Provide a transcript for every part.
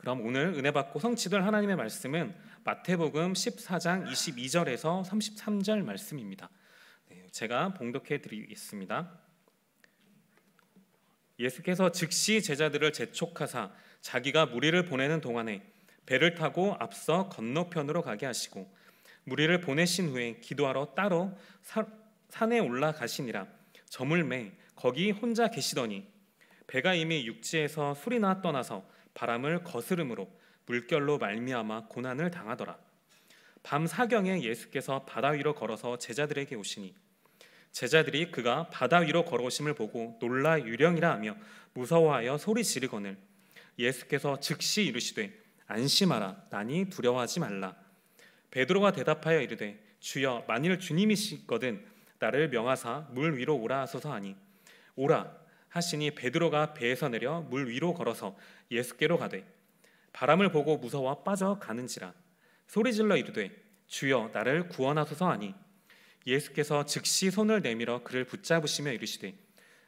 그럼 오늘 은혜 받고 성취될 하나님의 말씀은 마태복음 14장 22절에서 33절 말씀입니다. 네, 제가 봉독해 드리겠습니다. 예수께서 즉시 제자들을 재촉하사 자기가 무리를 보내는 동안에 배를 타고 앞서 건너편으로 가게 하시고 무리를 보내신 후에 기도하러 따로 사, 산에 올라가시니라 저물매 거기 혼자 계시더니 배가 이미 육지에서 술이나 떠나서 바람을 거스름으로 물결로 말미암아 고난을 당하더라. 밤 사경에 예수께서 바다 위로 걸어서 제자들에게 오시니 제자들이 그가 바다 위로 걸어오심을 보고 놀라 유령이라 하며 무서워하여 소리 지르거늘 예수께서 즉시 이르시되 안심하라 나니 두려워하지 말라 베드로가 대답하여 이르되 주여 만일 주님이시거든 나를 명하사 물 위로 오라 하소서 하니 오라 하시니 베드로가 배에서 내려 물 위로 걸어서 예수께로 가되 바람을 보고 무서워 빠져 가는지라 소리질러 이르되 주여 나를 구원하소서 하니 예수께서 즉시 손을 내밀어 그를 붙잡으시며 이르시되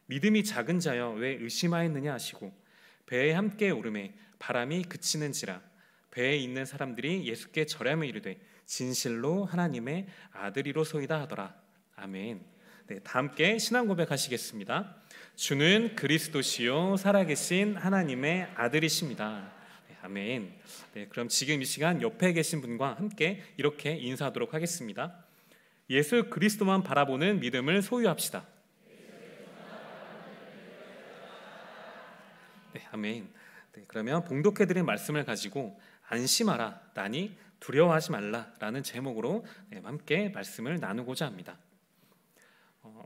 믿음이 작은 자여 왜 의심하였느냐 하시고 배에 함께 오름에 바람이 그치는지라 배에 있는 사람들이 예수께 절하며 이르되 진실로 하나님의 아들이로소이다 하더라 아멘. 네, 다 함께 신앙 고백하시겠습니다. 주는 그리스도시요 살아계신 하나님의 아들이십니다. 네, 아멘. 네, 그럼 지금 이 시간 옆에 계신 분과 함께 이렇게 인사하도록 하겠습니다. 예수 그리스도만 바라보는 믿음을 소유합시다. 네, 아멘. 네, 그러면 봉독해드린 말씀을 가지고 안심하라, 나니 두려워하지 말라라는 제목으로 네, 함께 말씀을 나누고자 합니다.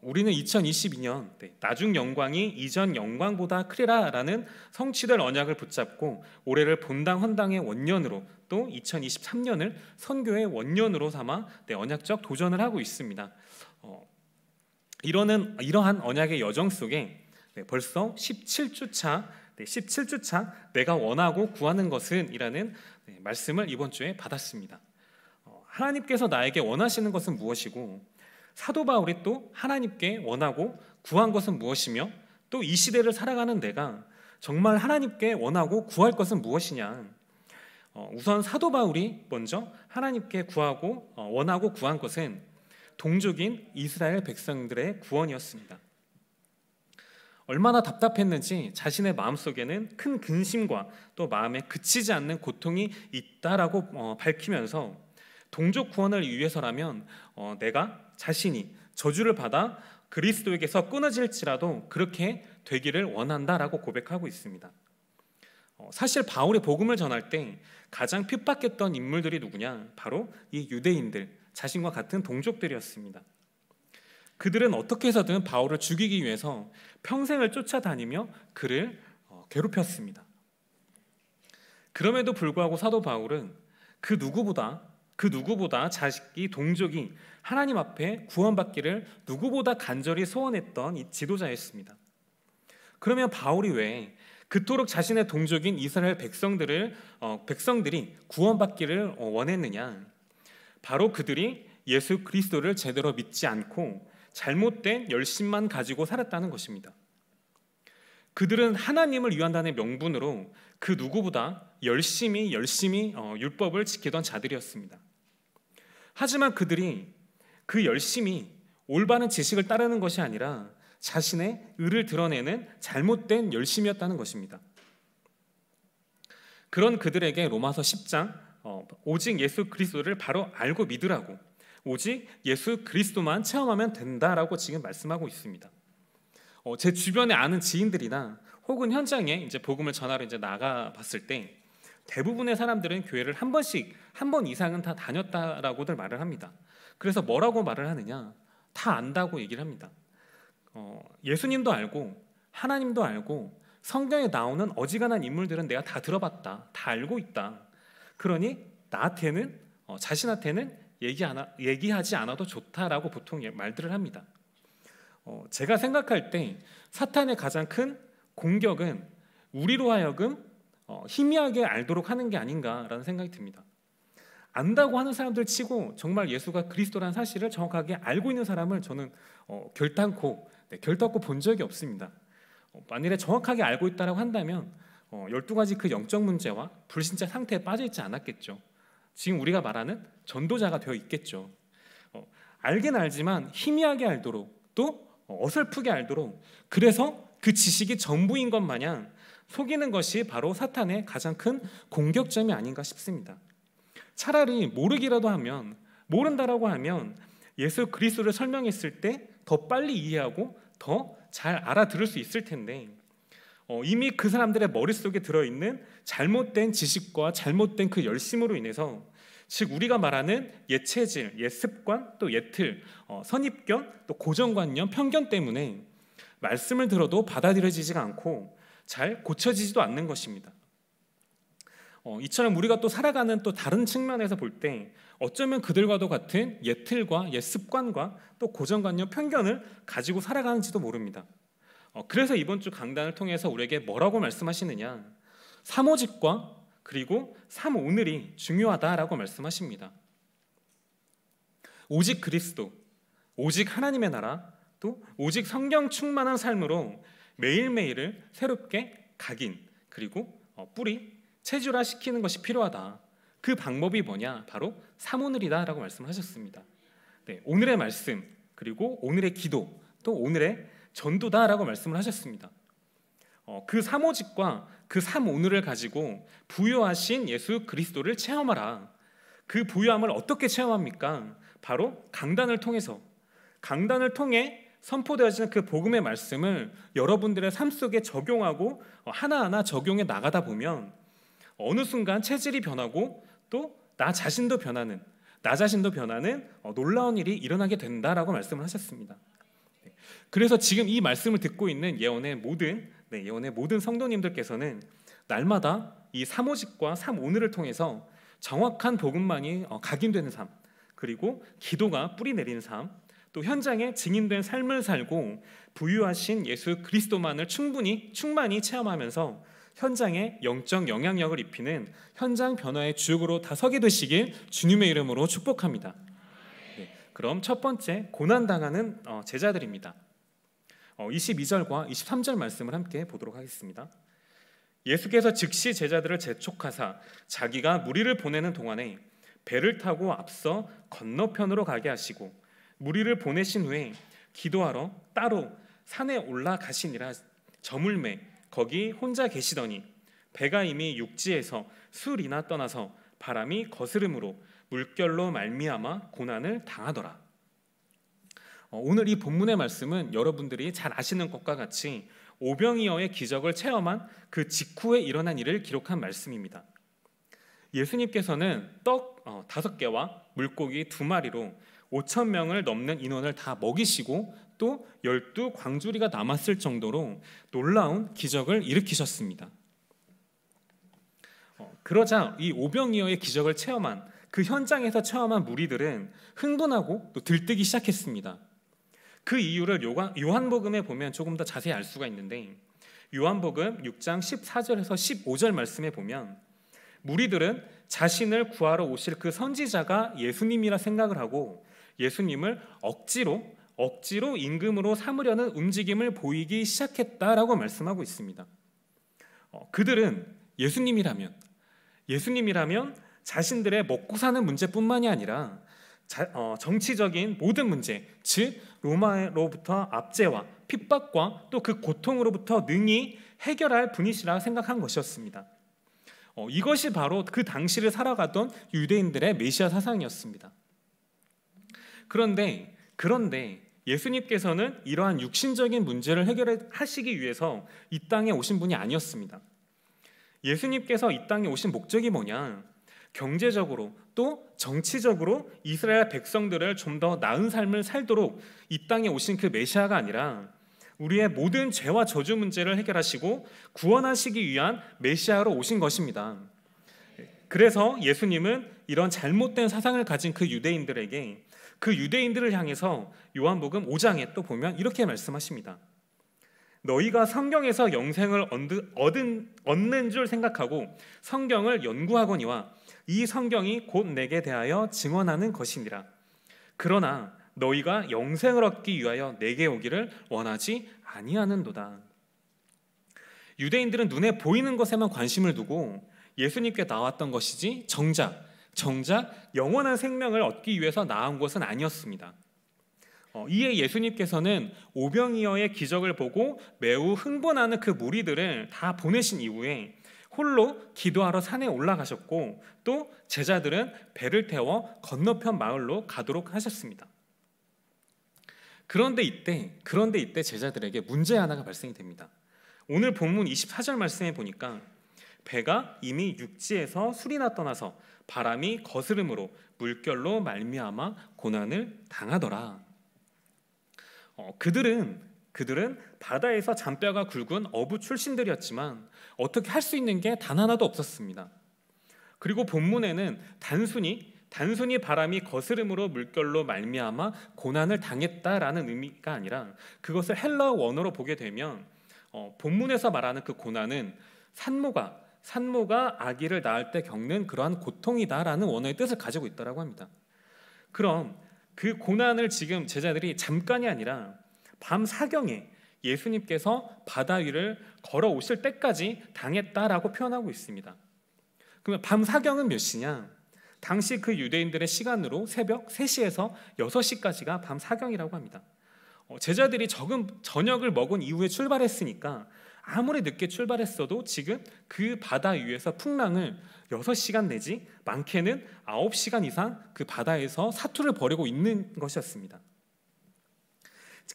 우리는 2022년 나중 영광이 이전 영광보다 크리라라는 성취될 언약을 붙잡고 올해를 본당 헌당의 원년으로 또 2023년을 선교의 원년으로 삼아 네, 언약적 도전을 하고 있습니다. 어, 이러는 이러한 언약의 여정 속에 네, 벌써 17주 차 17주 차 내가 원하고 구하는 것은이라는 말씀을 이번 주에 받았습니다. 어, 하나님께서 나에게 원하시는 것은 무엇이고 사도 바울이 또 하나님께 원하고 구한 것은 무엇이며 또 이 시대를 살아가는 내가 정말 하나님께 원하고 구할 것은 무엇이냐. 어, 우선 사도 바울이 먼저 하나님께 구하고 어, 원하고 구한 것은 동족인 이스라엘 백성들의 구원이었습니다. 얼마나 답답했는지 자신의 마음속에는 큰 근심과 또 마음에 그치지 않는 고통이 있다라고 어, 밝히면서 동족 구원을 위해서라면 어, 내가 자신이 저주를 받아 그리스도에게서 끊어질지라도 그렇게 되기를 원한다라고 고백하고 있습니다. 어, 사실 바울의 복음을 전할 때 가장 핍박했던 인물들이 누구냐? 바로 이 유대인들, 자신과 같은 동족들이었습니다. 그들은 어떻게 해서든 바울을 죽이기 위해서 평생을 쫓아다니며 그를 어, 괴롭혔습니다. 그럼에도 불구하고 사도 바울은 그 누구보다 그 누구보다 자식이 동족이 하나님 앞에 구원받기를 누구보다 간절히 소원했던 이 지도자였습니다. 그러면 바울이 왜 그토록 자신의 동족인 이스라엘 백성들을 어, 백성들이 구원받기를 어, 원했느냐? 바로 그들이 예수 그리스도를 제대로 믿지 않고 잘못된 열심만 가지고 살았다는 것입니다. 그들은 하나님을 위한다는 명분으로 그 누구보다 열심히 열심히 어, 율법을 지키던 자들이었습니다. 하지만 그들이 그 열심히 올바른 지식을 따르는 것이 아니라 자신의 의를 드러내는 잘못된 열심이었다는 것입니다. 그런 그들에게 로마서 10장 어, 오직 예수 그리스도를 바로 알고 믿으라고 오직 예수 그리스도만 체험하면 된다라고 지금 말씀하고 있습니다. 어, 제 주변에 아는 지인들이나 혹은 현장에 이제 복음을 전하러 이제 나가 봤을 때 대부분의 사람들은 교회를 한 번씩 한번 이상은 다 다녔다라고들 말을 합니다. 그래서 뭐라고 말을 하느냐? 다 안다고 얘기를 합니다. 어, 예수님도 알고 하나님도 알고 성경에 나오는 어지간한 인물들은 내가 다 들어봤다, 다 알고 있다. 그러니 나한테는 어, 자신한테는 얘기 안 얘기하지 않아도 좋다라고 보통 예, 말들을 합니다. 어, 제가 생각할 때 사탄의 가장 큰 공격은 우리로 하여금 어, 희미하게 알도록 하는 게 아닌가라는 생각이 듭니다. 안다고 하는 사람들 치고 정말 예수가 그리스도라는 사실을 정확하게 알고 있는 사람을 저는 어, 결단코 네, 결단코 본 적이 없습니다. 어, 만일에 정확하게 알고 있다라고 한다면 어, 12가지 그 영적 문제와 불신자 상태에 빠져 있지 않았겠죠. 지금 우리가 말하는 전도자가 되어 있겠죠. 어, 알긴 알지만 희미하게 알도록 또 어, 어설프게 알도록 그래서 그 지식이 전부인 것 마냥 속이는 것이 바로 사탄의 가장 큰 공격점이 아닌가 싶습니다. 차라리 모르기라도 하면 모른다라고 하면 예수 그리스도를 설명했을 때 더 빨리 이해하고 더 잘 알아들을 수 있을 텐데 어, 이미 그 사람들의 머릿속에 들어있는 잘못된 지식과 잘못된 그 열심으로 인해서 즉 우리가 말하는 예체질, 예습관, 또 예틀, 어, 선입견, 또 고정관념, 편견 때문에 말씀을 들어도 받아들여지지가 않고 잘 고쳐지지도 않는 것입니다. 어, 이처럼 우리가 또 살아가는 또 다른 측면에서 볼 때 어쩌면 그들과도 같은 예틀과 옛습관과 또 고정관념 편견을 가지고 살아가는지도 모릅니다. 어, 그래서 이번 주 강단을 통해서 우리에게 뭐라고 말씀하시느냐 사오직과 그리고 삼오늘이 중요하다라고 말씀하십니다. 오직 그리스도, 오직 하나님의 나라, 또 오직 성경 충만한 삶으로 매일매일을 새롭게 각인 그리고 어, 뿌리 체주화 시키는 것이 필요하다. 그 방법이 뭐냐? 바로 사모늘이다라고 말씀을 하셨습니다. 네, 오늘의 말씀 그리고 오늘의 기도 또 오늘의 전도다라고 말씀을 하셨습니다. 어, 그 사모직과 그 삼오늘을 가지고 부여하신 예수 그리스도를 체험하라. 그 부여함을 어떻게 체험합니까? 바로 강단을 통해서 강단을 통해 선포되어지는 그 복음의 말씀을 여러분들의 삶 속에 적용하고 하나하나 적용해 나가다 보면 어느 순간 체질이 변하고 또 나 자신도 변하는 나 자신도 변하는 어, 놀라운 일이 일어나게 된다라고 말씀을 하셨습니다. 네. 그래서 지금 이 말씀을 듣고 있는 예언의 모든 네, 예언의 모든 성도님들께서는 날마다 이 사모직과 삼오늘을 통해서 정확한 복음만이 어, 각인되는 삶 그리고 기도가 뿌리 내리는 삶 또 현장에 증인된 삶을 살고 부유하신 예수 그리스도만을 충분히 충만히 체험하면서 현장에 영적 영향력을 입히는 현장 변화의 주역으로 다서게 되시길 주님의 이름으로 축복합니다. 네, 그럼 첫 번째 고난 당하는 어, 제자들입니다. 22절과 어, 23절 말씀을 함께 보도록 하겠습니다. 예수께서 즉시 제자들을 재촉하사 자기가 무리를 보내는 동안에 배를 타고 앞서 건너편으로 가게 하시고 무리를 보내신 후에 기도하러 따로 산에 올라가시니라 저물매 거기 혼자 계시더니 배가 이미 육지에서 술이나 떠나서 바람이 거스름으로 물결로 말미암아 고난을 당하더라. 어, 오늘 이 본문의 말씀은 여러분들이 잘 아시는 것과 같이 오병이어의 기적을 체험한 그 직후에 일어난 일을 기록한 말씀입니다. 예수님께서는 떡 어, 다섯 개와 물고기 두 마리로 5천 명을 넘는 인원을 다 먹이시고 또 열두 광주리가 남았을 정도로 놀라운 기적을 일으키셨습니다. 어, 그러자 이 오병이어의 기적을 체험한 그 현장에서 체험한 무리들은 흥분하고 또 들뜨기 시작했습니다. 그 이유를 요한, 복음에 보면 조금 더 자세히 알 수가 있는데 요한복음 6장 14절에서 15절 말씀에 보면 무리들은 자신을 구하러 오실 그 선지자가 예수님이라 생각을 하고 예수님을 억지로 억지로 임금으로 삼으려는 움직임을 보이기 시작했다라고 말씀하고 있습니다. 어, 그들은 예수님이라면 예수님이라면 자신들의 먹고 사는 문제뿐만이 아니라 자, 어, 정치적인 모든 문제, 즉 로마로부터 압제와 핍박과 또 그 고통으로부터 능히 해결할 분이시라 생각한 것이었습니다. 어, 이것이 바로 그 당시를 살아가던 유대인들의 메시아 사상이었습니다. 그런데 그런데 예수님께서는 이러한 육신적인 문제를 해결하시기 위해서 이 땅에 오신 분이 아니었습니다. 예수님께서 이 땅에 오신 목적이 뭐냐? 경제적으로 또 정치적으로 이스라엘 백성들을 좀 더 나은 삶을 살도록 이 땅에 오신 그 메시아가 아니라 우리의 모든 죄와 저주 문제를 해결하시고 구원하시기 위한 메시아로 오신 것입니다. 그래서 예수님은 이런 잘못된 사상을 가진 그 유대인들에게 그 유대인들을 향해서 요한복음 5장에 또 보면 이렇게 말씀하십니다. 너희가 성경에서 영생을 얻은, 얻는 줄 생각하고 성경을 연구하거니와 이 성경이 곧 내게 대하여 증언하는 것이니라. 그러나 너희가 영생을 얻기 위하여 내게 오기를 원하지 아니하는도다. 유대인들은 눈에 보이는 것에만 관심을 두고 예수님께 나왔던 것이지 정작 정작 영원한 생명을 얻기 위해서 나온 것은 아니었습니다. 어, 이에 예수님께서는 오병이어의 기적을 보고 매우 흥분하는 그 무리들을 다 보내신 이후에 홀로 기도하러 산에 올라가셨고 또 제자들은 배를 태워 건너편 마을로 가도록 하셨습니다. 그런데 이때 그런데 이때 제자들에게 문제 하나가 발생이 됩니다. 오늘 본문 24절 말씀에 보니까 배가 이미 육지에서 술이나 떠나서 바람이 거스름으로 물결로 말미암아 고난을 당하더라. 어, 그들은 그들은 바다에서 잔뼈가 굵은 어부 출신들이었지만 어떻게 할 수 있는 게 단 하나도 없었습니다. 그리고 본문에는 단순히 단순히 바람이 거스름으로 물결로 말미암아 고난을 당했다라는 의미가 아니라 그것을 헬라 원어로 보게 되면 어, 본문에서 말하는 그 고난은 산모가 산모가 아기를 낳을 때 겪는 그러한 고통이다라는 원어의 뜻을 가지고 있다라고 합니다. 그럼 그 고난을 지금 제자들이 잠깐이 아니라 밤 사경에 예수님께서 바다 위를 걸어 오실 때까지 당했다라고 표현하고 있습니다. 그러면 밤 사경은 몇 시냐? 당시 그 유대인들의 시간으로 새벽 3시에서 6시까지가 밤 사경이라고 합니다. 어, 제자들이 적은 저녁을 먹은 이후에 출발했으니까 아무리 늦게 출발했어도 지금 그 바다 위에서 풍랑을 6시간 내지 많게는 9시간 이상 그 바다에서 사투를 벌이고 있는 것이었습니다.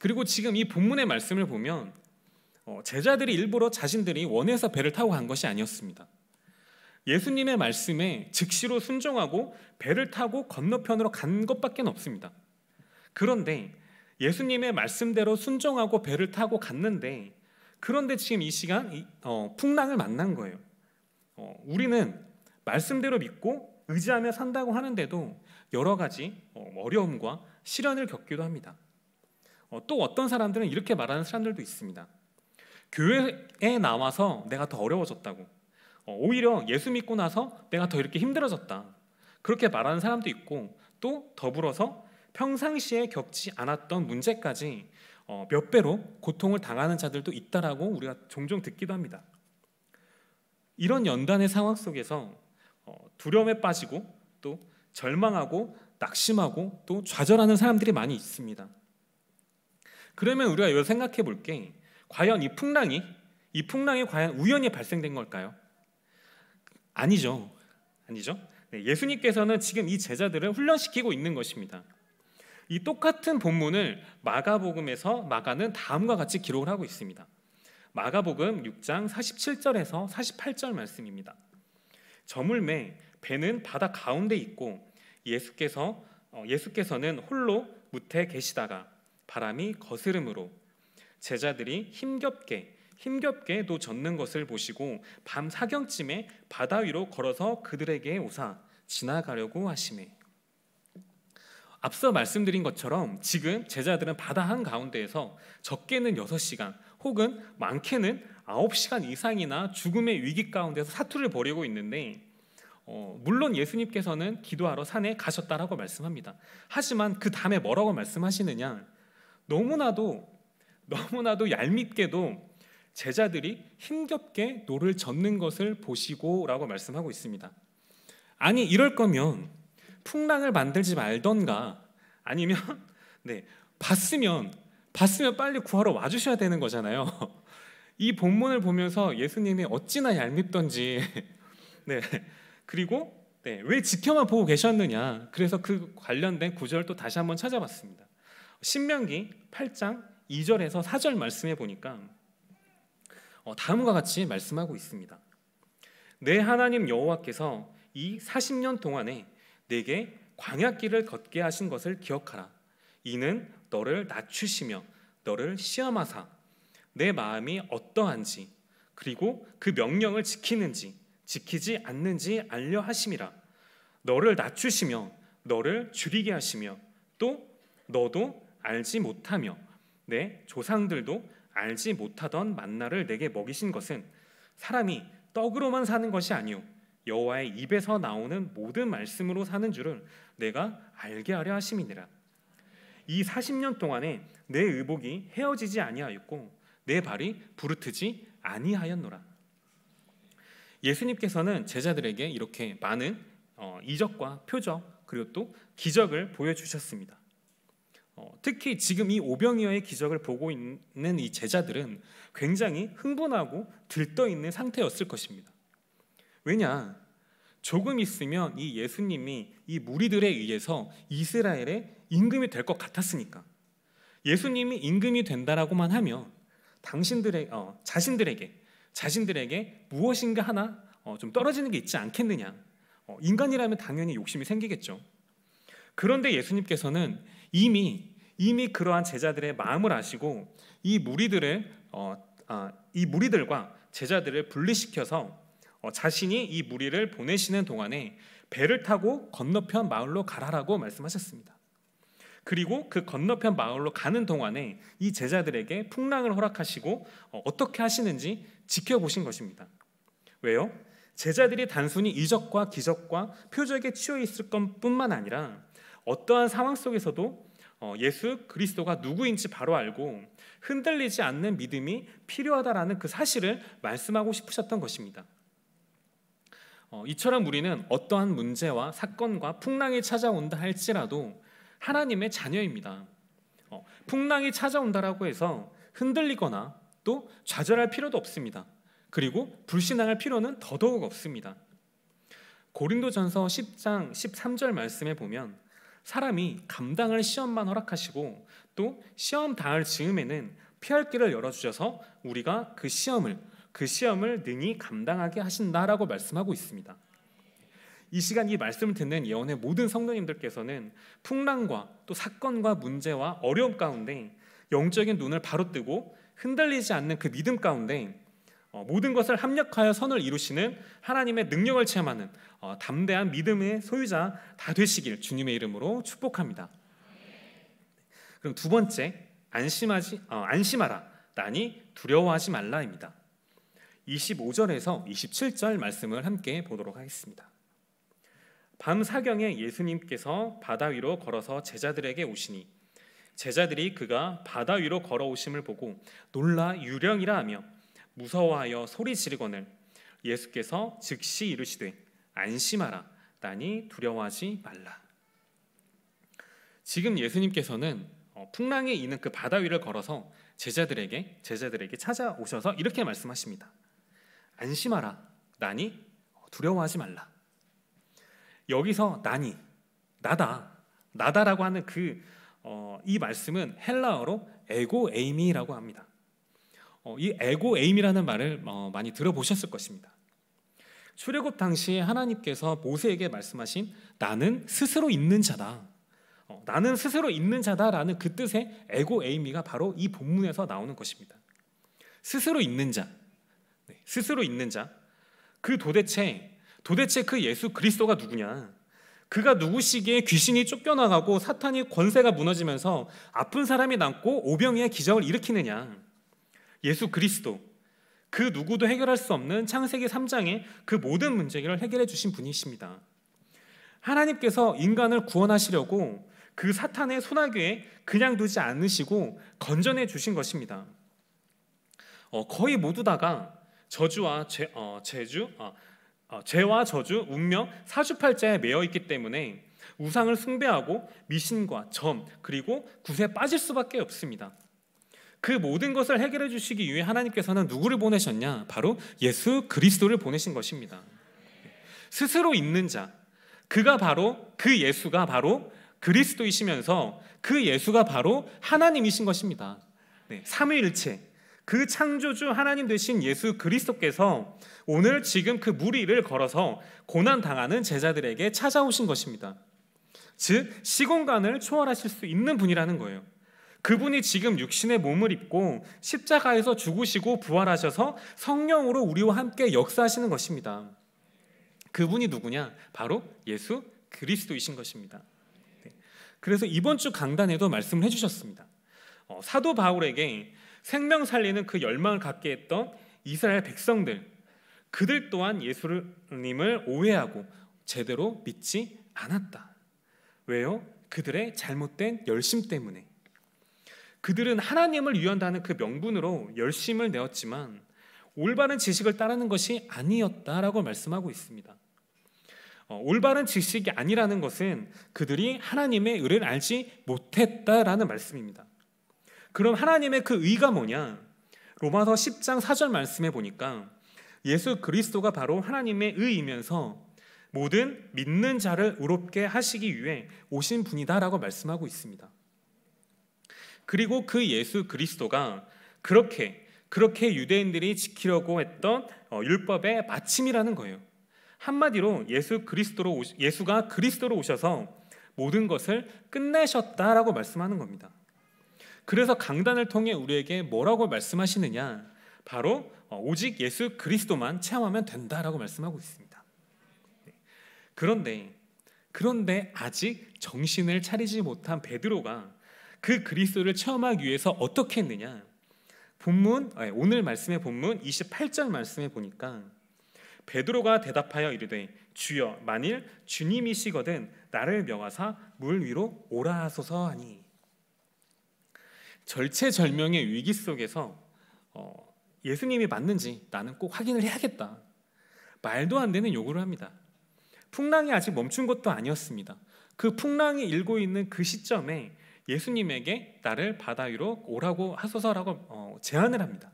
그리고 지금 이 본문의 말씀을 보면 어, 제자들이 일부러 자신들이 원해서 배를 타고 간 것이 아니었습니다. 예수님의 말씀에 즉시로 순종하고 배를 타고 건너편으로 간 것밖에 없습니다. 그런데 예수님의 말씀대로 순종하고 배를 타고 갔는데 그런데 지금 이 시간 어, 풍랑을 만난 거예요. 어, 우리는 말씀대로 믿고 의지하며 산다고 하는데도 여러 가지 어, 어려움과 시련을 겪기도 합니다. 어, 또 어떤 사람들은 이렇게 말하는 사람들도 있습니다. 교회에 나와서 내가 더 어려워졌다고. 어, 오히려 예수 믿고 나서 내가 더 이렇게 힘들어졌다. 그렇게 말하는 사람도 있고 또 더불어서 평상시에 겪지 않았던 문제까지 어, 몇 배로 고통을 당하는 자들도 있다라고 우리가 종종 듣기도 합니다. 이런 연단의 상황 속에서 어, 두려움에 빠지고 또 절망하고 낙심하고 또 좌절하는 사람들이 많이 있습니다. 그러면 우리가 이걸 생각해 볼게 과연 이 풍랑이 이 풍랑이 과연 우연히 발생된 걸까요? 아니죠. 아니죠. 네, 예수님께서는 지금 이 제자들을 훈련시키고 있는 것입니다. 이 똑같은 본문을 마가복음에서 마가는 다음과 같이 기록을 하고 있습니다. 마가복음 6장 47절에서 48절 말씀입니다. 저물매 배는 바다 가운데 있고 예수께서 어, 예수께서는 홀로 무태 계시다가 바람이 거스름으로 제자들이 힘겹게 힘겹게 도 젓는 것을 보시고 밤 사경쯤에 바다 위로 걸어서 그들에게 오사 지나가려고 하심에 앞서 말씀드린 것처럼 지금 제자들은 바다 한 가운데에서 적게는 6시간 혹은 많게는 9시간 이상이나 죽음의 위기 가운데서 사투를 벌이고 있는데 어, 물론 예수님께서는 기도하러 산에 가셨다라고 말씀합니다. 하지만 그 다음에 뭐라고 말씀하시느냐? 너무나도 너무나도 얄밉게도 제자들이 힘겹게 노를 젓는 것을 보시고라고 말씀하고 있습니다. 아니 이럴 거면 풍랑을 만들지 말던가 아니면 네 봤으면 봤으면 빨리 구하러 와주셔야 되는 거잖아요. 이 본문을 보면서 예수님이 어찌나 얄밉던지 네 그리고 네, 왜 지켜만 보고 계셨느냐 그래서 그 관련된 구절 또 다시 한번 찾아봤습니다. 신명기 8장 2절에서 4절 말씀해 보니까 어, 다음과 같이 말씀하고 있습니다. 내 하나님 여호와께서 이 40년 동안에 내게 광약길을 걷게 하신 것을 기억하라. 이는 너를 낮추시며 너를 시험하사 내 마음이 어떠한지 그리고 그 명령을 지키는지 지키지 않는지 알려 하심이라. 너를 낮추시며 너를 줄이게 하시며 또 너도 알지 못하며 내 조상들도 알지 못하던 만나를 내게 먹이신 것은 사람이 떡으로만 사는 것이 아니요 여호와의 입에서 나오는 모든 말씀으로 사는 줄을 내가 알게 하려 하심이니라. 이 40년 동안에 내 의복이 헤어지지 아니하였고 내 발이 부르트지 아니하였노라. 예수님께서는 제자들에게 이렇게 많은 어, 이적과 표적 그리고 또 기적을 보여주셨습니다. 어, 특히 지금 이 오병이어의 기적을 보고 있는 이 제자들은 굉장히 흥분하고 들떠 있는 상태였을 것입니다. 왜냐? 조금 있으면 이 예수님이 이 무리들에 의해서 이스라엘의 임금이 될 것 같았으니까. 예수님이 임금이 된다라고만 하면 당신들의 어, 자신들에게 자신들에게 무엇인가 하나 어, 좀 떨어지는 게 있지 않겠느냐. 어, 인간이라면 당연히 욕심이 생기겠죠. 그런데 예수님께서는 이미 이미 그러한 제자들의 마음을 아시고 이 무리들을 어, 아, 이 무리들과 제자들을 분리시켜서 어, 자신이 이 무리를 보내시는 동안에 배를 타고 건너편 마을로 가라라고 말씀하셨습니다. 그리고 그 건너편 마을로 가는 동안에 이 제자들에게 풍랑을 허락하시고 어, 어떻게 하시는지 지켜보신 것입니다. 왜요? 제자들이 단순히 이적과 기적과 표적에 치여 있을 것뿐만 아니라 어떠한 상황 속에서도 어, 예수 그리스도가 누구인지 바로 알고 흔들리지 않는 믿음이 필요하다라는 그 사실을 말씀하고 싶으셨던 것입니다. 어, 이처럼 우리는 어떠한 문제와 사건과 풍랑이 찾아온다 할지라도 하나님의 자녀입니다. 어, 풍랑이 찾아온다라고 해서 흔들리거나 또 좌절할 필요도 없습니다. 그리고 불신앙할 필요는 더더욱 없습니다. 고린도전서 10장 13절 말씀에 보면 사람이 감당할 시험만 허락하시고 또 시험 당할 즈음에는 피할 길을 열어주셔서 우리가 그 시험을 그 시험을 능히 감당하게 하신다라고 말씀하고 있습니다. 이 시간 이 말씀을 듣는 예언의 모든 성도님들께서는 풍랑과 또 사건과 문제와 어려움 가운데 영적인 눈을 바로 뜨고 흔들리지 않는 그 믿음 가운데 어, 모든 것을 합력하여 선을 이루시는 하나님의 능력을 체험하는 어, 담대한 믿음의 소유자 다 되시길 주님의 이름으로 축복합니다. 그럼 두 번째 안심하지 어, 안심하라 나니 두려워하지 말라입니다. 25절에서 27절 말씀을 함께 보도록 하겠습니다. 밤 사경에 예수님께서 바다 위로 걸어서 제자들에게 오시니 제자들이 그가 바다 위로 걸어오심을 보고 놀라 유령이라 하며 무서워하여 소리 지르거늘 예수께서 즉시 이르시되 안심하라 나니 두려워하지 말라 지금 예수님께서는 어, 풍랑에 있는 그 바다 위를 걸어서 제자들에게 제자들에게 찾아오셔서 이렇게 말씀하십니다 안심하라. 나니 두려워하지 말라. 여기서 나니 나다 나다라고 하는 그이 어, 말씀은 헬라어로 에고 에이미라고 합니다. 어, 이 에고 에임이라는 말을 어, 많이 들어보셨을 것입니다. 출애굽 당시에 하나님께서 모세에게 말씀하신 나는 스스로 있는 자다. 어, 나는 스스로 있는 자다라는 그 뜻의 에고 에이미가 바로 이 본문에서 나오는 것입니다. 스스로 있는 자. 네, 스스로 있는 자, 그 도대체 도대체 그 예수 그리스도가 누구냐? 그가 누구시기에 귀신이 쫓겨나가고 사탄이 권세가 무너지면서 아픈 사람이 남고 오병이의 기적을 일으키느냐? 예수 그리스도 그 누구도 해결할 수 없는 창세기 3장의 그 모든 문제를 해결해 주신 분이십니다. 하나님께서 인간을 구원하시려고 그 사탄의 소나귀에 그냥 두지 않으시고 건전해 주신 것입니다. 어, 거의 모두 다가 저주와 제, 어, 주 어, 어, 죄와 저주, 운명, 사주팔자에 매여 있기 때문에 우상을 숭배하고 미신과 점 그리고 굿에 빠질 수밖에 없습니다. 그 모든 것을 해결해 주시기 위해 하나님께서는 누구를 보내셨냐? 바로 예수 그리스도를 보내신 것입니다. 스스로 있는 자, 그가 바로 그 예수가 바로 그리스도이시면서 그 예수가 바로 하나님이신 것입니다. 네, 삼위일체 그 창조주 하나님 되신 예수 그리스도께서 오늘 지금 그 무리를 걸어서 고난 당하는 제자들에게 찾아오신 것입니다. 즉 시공간을 초월하실 수 있는 분이라는 거예요. 그분이 지금 육신의 몸을 입고 십자가에서 죽으시고 부활하셔서 성령으로 우리와 함께 역사하시는 것입니다. 그분이 누구냐? 바로 예수 그리스도이신 것입니다. 네. 그래서 이번 주 강단에도 말씀을 해주셨습니다. 어, 사도 바울에게 생명 살리는 그 열망을 갖게 했던 이스라엘 백성들 그들 또한 예수님을 오해하고 제대로 믿지 않았다. 왜요? 그들의 잘못된 열심 때문에. 그들은 하나님을 위한다는 그 명분으로 열심을 내었지만 올바른 지식을 따르는 것이 아니었다라고 말씀하고 있습니다. 어, 올바른 지식이 아니라는 것은 그들이 하나님의 의를 알지 못했다라는 말씀입니다. 그럼 하나님의 그 의가 뭐냐? 로마서 10장 4절 말씀에 보니까 예수 그리스도가 바로 하나님의 의이면서 모든 믿는 자를 의롭게 하시기 위해 오신 분이다라고 말씀하고 있습니다. 그리고 그 예수 그리스도가 그렇게 그렇게 유대인들이 지키려고 했던 어, 율법의 마침이라는 거예요. 한마디로 예수 그리스도로 예수가 그리스도로 오셔서 모든 것을 끝내셨다라고 말씀하는 겁니다. 그래서 강단을 통해 우리에게 뭐라고 말씀하시느냐? 바로 어, 오직 예수 그리스도만 체험하면 된다라고 말씀하고 있습니다. 네. 그런데 그런데 아직 정신을 차리지 못한 베드로가 그 그리스도를 체험하기 위해서 어떻게 했느냐? 본문 아, 예, 오늘 말씀의 본문 28절 말씀에 보니까 베드로가 대답하여 이르되 주여 만일 주님이시거든 나를 명하사 물 위로 오라 하소서 하니 절체절명의 위기 속에서 어, 예수님이 맞는지 나는 꼭 확인을 해야겠다. 말도 안 되는 요구를 합니다. 풍랑이 아직 멈춘 것도 아니었습니다. 그 풍랑이 일고 있는 그 시점에 예수님에게 나를 바다 위로 오라고 하소서라고 어, 제안을 합니다.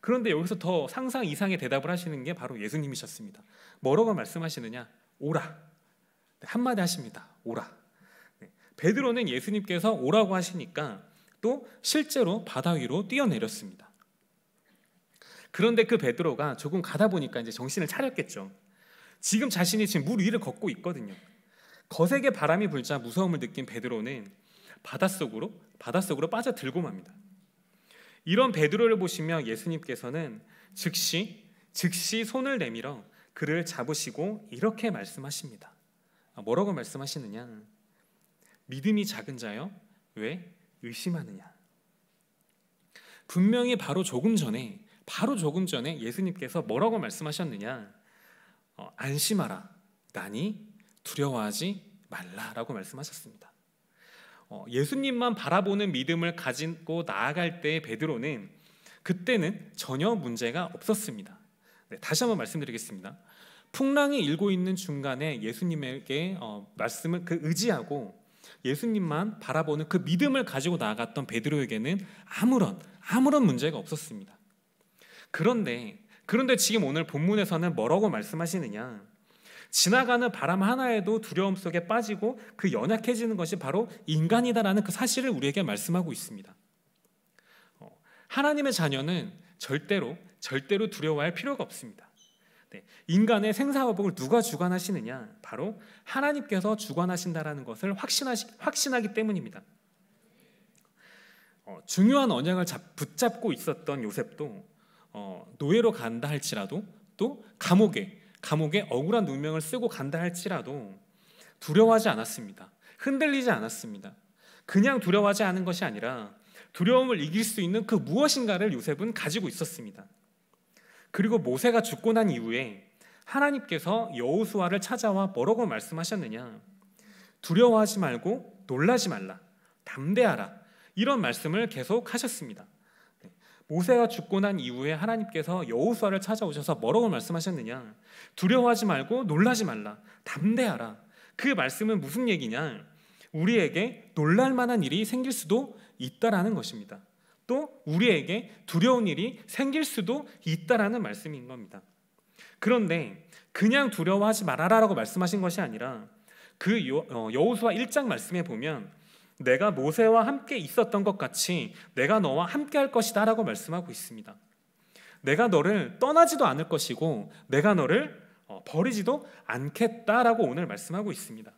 그런데 여기서 더 상상 이상의 대답을 하시는 게 바로 예수님이셨습니다. 뭐라고 말씀하시느냐? 오라. 네, 한마디 하십니다. 오라. 네, 베드로는 예수님께서 오라고 하시니까 또 실제로 바다 위로 뛰어내렸습니다. 그런데 그 베드로가 조금 가다 보니까 이제 정신을 차렸겠죠. 지금 자신이 지금 물 위를 걷고 있거든요. 거세게 바람이 불자 무서움을 느낀 베드로는 바닷속으로 바닷속으로 빠져들고 맙니다. 이런 베드로를 보시며 예수님께서는 즉시 즉시 손을 내밀어 그를 잡으시고 이렇게 말씀하십니다. 아, 뭐라고 말씀하시느냐? 믿음이 작은 자여 왜 의심하느냐? 분명히 바로 조금 전에 바로 조금 전에 예수님께서 뭐라고 말씀하셨느냐? 어, 안심하라. 나니 두려워하지 말라라고 말씀하셨습니다. 어, 예수님만 바라보는 믿음을 가지고 나아갈 때 베드로는 그때는 전혀 문제가 없었습니다. 네, 다시 한번 말씀드리겠습니다. 풍랑이 일고 있는 중간에 예수님에게 어, 말씀을 그 의지하고 예수님만 바라보는 그 믿음을 가지고 나아갔던 베드로에게는 아무런 아무런 문제가 없었습니다. 그런데 그런데 지금 오늘 본문에서는 뭐라고 말씀하시느냐? 지나가는 바람 하나에도 두려움 속에 빠지고 그 연약해지는 것이 바로 인간이다라는 그 사실을 우리에게 말씀하고 있습니다. 어, 하나님의 자녀는 절대로 절대로 두려워할 필요가 없습니다. 인간의 생사화복을 누가 주관하시느냐? 바로 하나님께서 주관하신다라는 것을 확신하시, 확신하기 때문입니다. 어, 중요한 언약을 잡, 붙잡고 있었던 요셉도 어, 노예로 간다 할지라도 또 감옥에 감옥에 억울한 누명을 쓰고 간다 할지라도 두려워하지 않았습니다. 흔들리지 않았습니다. 그냥 두려워하지 않은 것이 아니라 두려움을 이길 수 있는 그 무엇인가를 요셉은 가지고 있었습니다. 그리고 모세가 죽고 난 이후에 하나님께서 여호수아를 찾아와 뭐라고 말씀하셨느냐? 두려워하지 말고 놀라지 말라. 담대하라. 이런 말씀을 계속 하셨습니다. 네. 모세가 죽고 난 이후에 하나님께서 여호수아를 찾아오셔서 뭐라고 말씀하셨느냐? 두려워하지 말고 놀라지 말라. 담대하라. 그 말씀은 무슨 얘기냐? 우리에게 놀랄 만한 일이 생길 수도 있다라는 것입니다. 또 우리에게 두려운 일이 생길 수도 있다라는 말씀인 겁니다. 그런데 그냥 두려워하지 말아라라고 말씀하신 것이 아니라 그 어, 여호수아 1장 말씀에 보면 내가 모세와 함께 있었던 것 같이 내가 너와 함께 할 것이다라고 말씀하고 있습니다. 내가 너를 떠나지도 않을 것이고 내가 너를 어, 버리지도 않겠다라고 오늘 말씀하고 있습니다.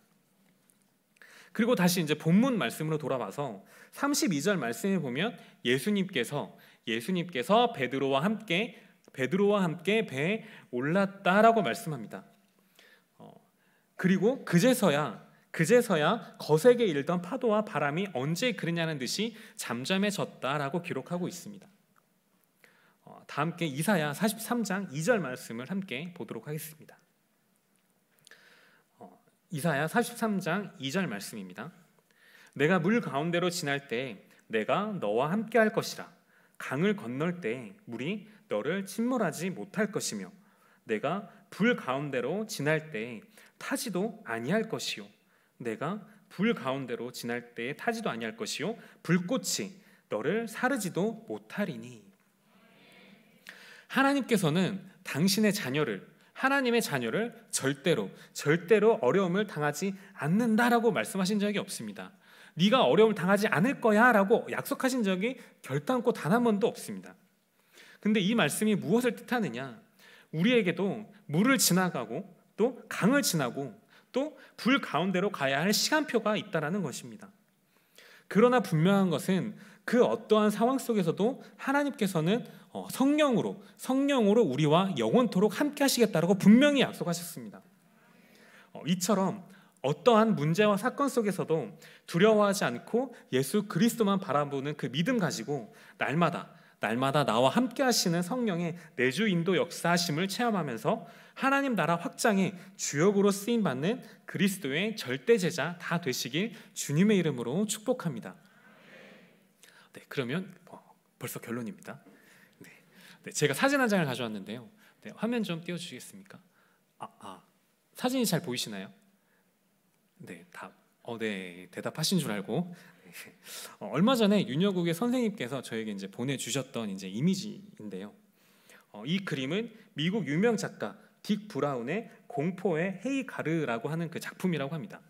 그리고 다시 이제 본문 말씀으로 돌아와서 32절 말씀에 보면 예수님께서 예수님께서 베드로와 함께 베드로와 함께 배에 올랐다라고 말씀합니다. 어, 그리고 그제서야 그제서야 거세게 일던 파도와 바람이 언제 그러냐는 듯이 잠잠해졌다라고 기록하고 있습니다. 어, 다 함께 이사야 43장 2절 말씀을 함께 보도록 하겠습니다. 어, 이사야 43장 2절 말씀입니다. 내가 물 가운데로 지날 때 내가 너와 함께 할 것이라 강을 건널 때 물이 너를 침몰하지 못할 것이며 내가 불 가운데로 지날 때 타지도 아니할 것이요 내가 불 가운데로 지날 때 타지도 아니할 것이요 불꽃이 너를 사르지도 못하리니 하나님께서는 당신의 자녀를 하나님의 자녀를 절대로 절대로 어려움을 당하지 않는다라고 말씀하신 적이 없습니다. 네가 어려움을 당하지 않을 거야라고 약속하신 적이 결단코 단 한 번도 없습니다. 근데 이 말씀이 무엇을 뜻하느냐? 우리에게도 물을 지나가고 또 강을 지나고 또 불 가운데로 가야 할 시간표가 있다라는 것입니다. 그러나 분명한 것은 그 어떠한 상황 속에서도 하나님께서는 어, 성령으로 성령으로 우리와 영원토록 함께 하시겠다라고 분명히 약속하셨습니다. 어, 이처럼 어떠한 문제와 사건 속에서도 두려워하지 않고 예수 그리스도만 바라보는 그 믿음 가지고 날마다 날마다 나와 함께 하시는 성령의 내주 인도 역사심을 체험하면서 하나님 나라 확장의 주역으로 쓰임 받는 그리스도의 절대 제자 다 되시길 주님의 이름으로 축복합니다. 네, 그러면 어, 벌써 결론입니다. 네, 네 제가 사진 한 장을 가져왔는데요. 네, 화면 좀 띄워 주시겠습니까? 아, 아, 사진이 잘 보이시나요? 네, 다, 어, 네, 대답하신 줄 알고. 어, 얼마 전에 윤여국의 선생님께서 저에게 이제 보내주셨던 이제 이미지인데요. 어, 이 그림은 미국 유명 작가 딕 브라운의 공포의 헤이 가르라고 하는 그 작품이라고 합니다.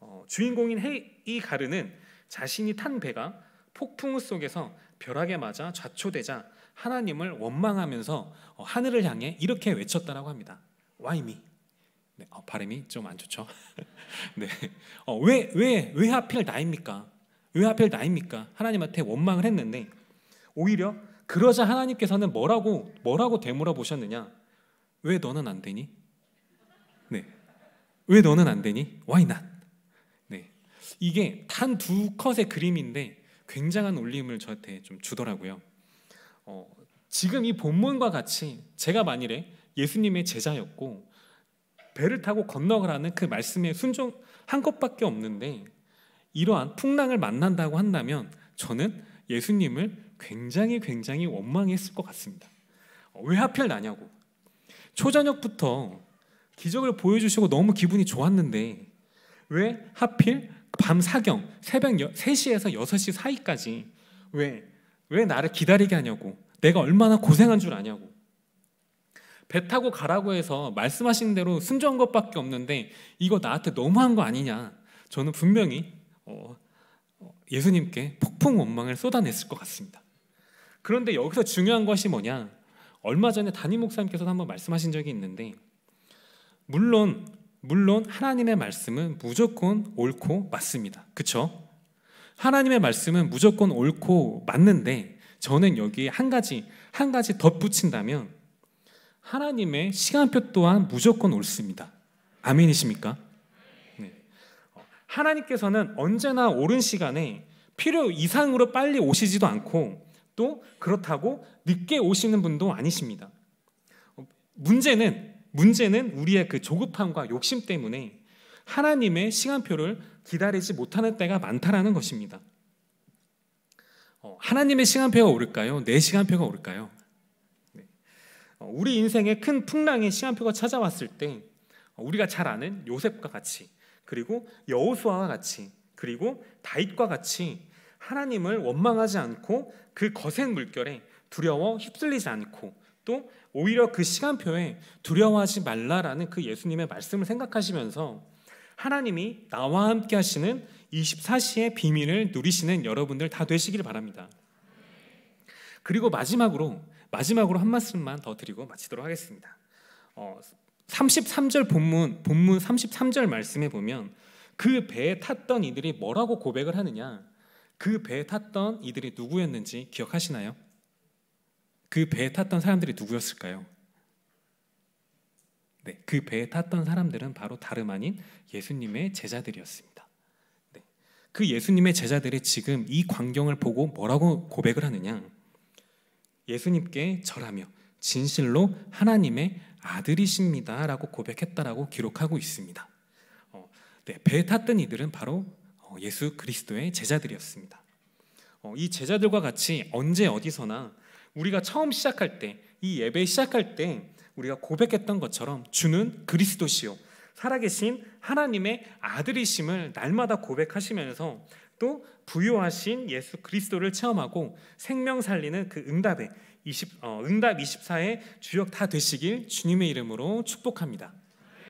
어, 주인공인 헤이 가르는 자신이 탄 배가 폭풍 속에서 벼락에 맞아 좌초되자 하나님을 원망하면서 어, 하늘을 향해 이렇게 외쳤다라고 합니다. Why me? 네, 어, 발음이 좀 안 좋죠. 네, 어, 왜, 왜, 왜 하필 나입니까? 왜 하필 나입니까? 하나님한테 원망을 했는데 오히려 그러자 하나님께서는 뭐라고 뭐라고 되물어 보셨느냐? 왜 너는 안 되니? 네, 왜 너는 안 되니? Why not? 네, 이게 단 두 컷의 그림인데 굉장한 울림을 저한테 좀 주더라고요. 어, 지금 이 본문과 같이 제가 만일에 예수님의 제자였고 배를 타고 건너가라는 그 말씀에 순종한 것밖에 없는데 이러한 풍랑을 만난다고 한다면 저는 예수님을 굉장히 굉장히 원망했을 것 같습니다. 왜 하필 나냐고. 초저녁부터 기적을 보여주시고 너무 기분이 좋았는데 왜 하필 밤 사경 새벽 3시에서 6시 사이까지 왜, 왜 나를 기다리게 하냐고 내가 얼마나 고생한 줄 아냐고 배 타고 가라고 해서 말씀하신 대로 순종한 것밖에 없는데 이거 나한테 너무한 거 아니냐. 저는 분명히 어, 어, 예수님께 폭풍 원망을 쏟아냈을 것 같습니다. 그런데 여기서 중요한 것이 뭐냐? 얼마 전에 담임 목사님께서도 한번 말씀하신 적이 있는데 물론 물론 하나님의 말씀은 무조건 옳고 맞습니다. 그렇죠? 하나님의 말씀은 무조건 옳고 맞는데 저는 여기에 한 가지 한 가지 덧붙인다면 하나님의 시간표 또한 무조건 옳습니다. 아멘이십니까? 네. 어, 하나님께서는 언제나 옳은 시간에 필요 이상으로 빨리 오시지도 않고 또 그렇다고 늦게 오시는 분도 아니십니다. 어, 문제는 문제는 우리의 그 조급함과 욕심 때문에 하나님의 시간표를 기다리지 못하는 때가 많다라는 것입니다. 어, 하나님의 시간표가 오를까요? 내 시간표가 오를까요? 어, 우리 인생에 큰 풍랑의 시간표가 찾아왔을 때 어, 우리가 잘 아는 요셉과 같이 그리고 여호수아와 같이 그리고 다윗과 같이 하나님을 원망하지 않고 그 거센 물결에 두려워 휩쓸리지 않고 또 오히려 그 시간표에 두려워하지 말라라는 그 예수님의 말씀을 생각하시면서 하나님이 나와 함께 하시는 24시의 비밀을 누리시는 여러분들 다 되시길 바랍니다. 그리고 마지막으로 마지막으로 한 말씀만 더 드리고 마치도록 하겠습니다. 어, 33절 본문 본문 33절 말씀에 보면 그 배에 탔던 이들이 뭐라고 고백을 하느냐? 그 배에 탔던 이들이 누구였는지 기억하시나요? 그 배에 탔던 사람들이 누구였을까요? 네, 그 배에 탔던 사람들은 바로 다름 아닌 예수님의 제자들이었습니다. 네, 그 예수님의 제자들이 지금 이 광경을 보고 뭐라고 고백을 하느냐? 예수님께 절하며 진실로 하나님의 아들이십니다라고 고백했다라고 기록하고 있습니다. 어, 네, 배 탔던 이들은 바로 어, 예수 그리스도의 제자들이었습니다. 어, 이 제자들과 같이 언제 어디서나 우리가 처음 시작할 때, 이 예배 시작할 때 우리가 고백했던 것처럼 주는 그리스도시요. 살아계신 하나님의 아들이심을 날마다 고백하시면서 또 부유하신 예수 그리스도를 체험하고 생명 살리는 그 응답에 20, 어, 응답 24의 주역 다 되시길 주님의 이름으로 축복합니다.